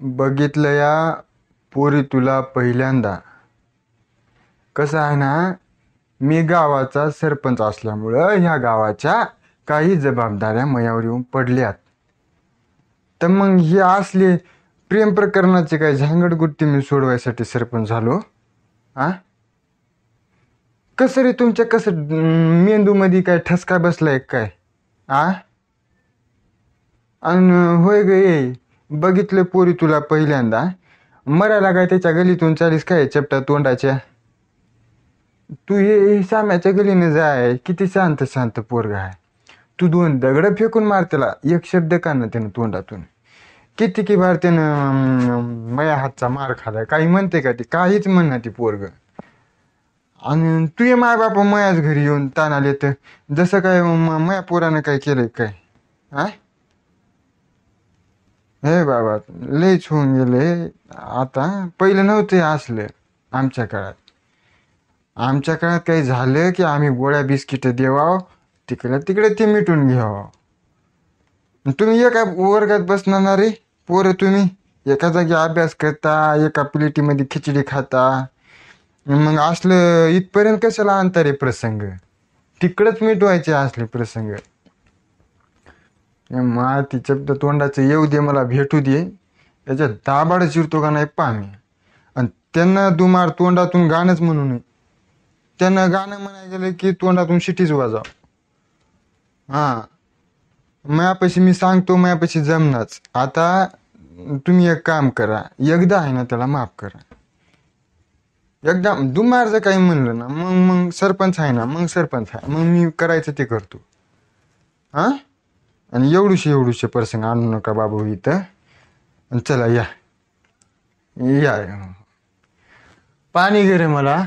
बघितलं या पोरी तुला पहिल्यांदा कसं आहे ना मी गावाचा सरपंच असल्यामुळं ह्या गावाच्या काही जबाबदाऱ्या मयावर येऊन पडल्यात तर मग हे असले प्रेम प्रकरणाचे काही झांगडगुट्टी मी सोडवायसाठी सरपंच झालो आ कसं रे तुमच्या कसं मेंदूमध्ये काय ठसका बसलाय काय आ आणि होय गे बघितलं पोरी तुला पहिल्यांदा मरायला काय त्याच्या गलीतून चालीस काय चपटा तोंडाच्या तू हे साम्याच्या गलीने जाय किती शांत शांत पोरग आहे तू दोन दगड फेकून मार एक शब्द कानं त्यानं तोंडातून किती की बार त्यानं मया हातचा मार खाला काही म्हणते का ती काहीच म्हणणार ती पोरग आणि तू ये माय बापा मयाच घरी येऊन ताणाले तर जसं काय मया पोरानं काय केलंय काय हा हे बाबा लयच होऊन गेले आता पहिले नव्हते असले आमच्या काळात आमच्या काळात काही झालं की आम्ही गोळ्या बिस्किट देवाव तिकडे तिकडे ते मिटून घ्याव तुम्ही एका वर्गात बसणार रे पोरं तुम्ही एका जागी अभ्यास करता एका प्लेटीमध्ये खिचडी खाता मग असलं इथपर्यंत कशाला आणता रे प्रसंग तिकडंच मिटवायचे असले प्रसंग मा माती चपट तोंडाचं येऊ दे मला भेटू दे त्याच्यात दाबाड चिरतो का नाही पहा मी आणि त्यांना दुमार तोंडातून गाणंच म्हणू नये त्यांना गाणं म्हणायला गेलं की तोंडातून शिटीच वाजाव हां मायापाशी मी सांगतो मायापाशी जमनाच आता तुम्ही एक काम करा एकदा आहे ना त्याला माफ करा एकदा दुमार जर काही म्हणलं ना मग मग सरपंच आहे ना मग सरपंच आहे मग मी करायचं ते करतो हा आणि एवढूशे एवढूशे पर्सन आणू नका बाबू इथं आणि चला या या पाणी घे रे मला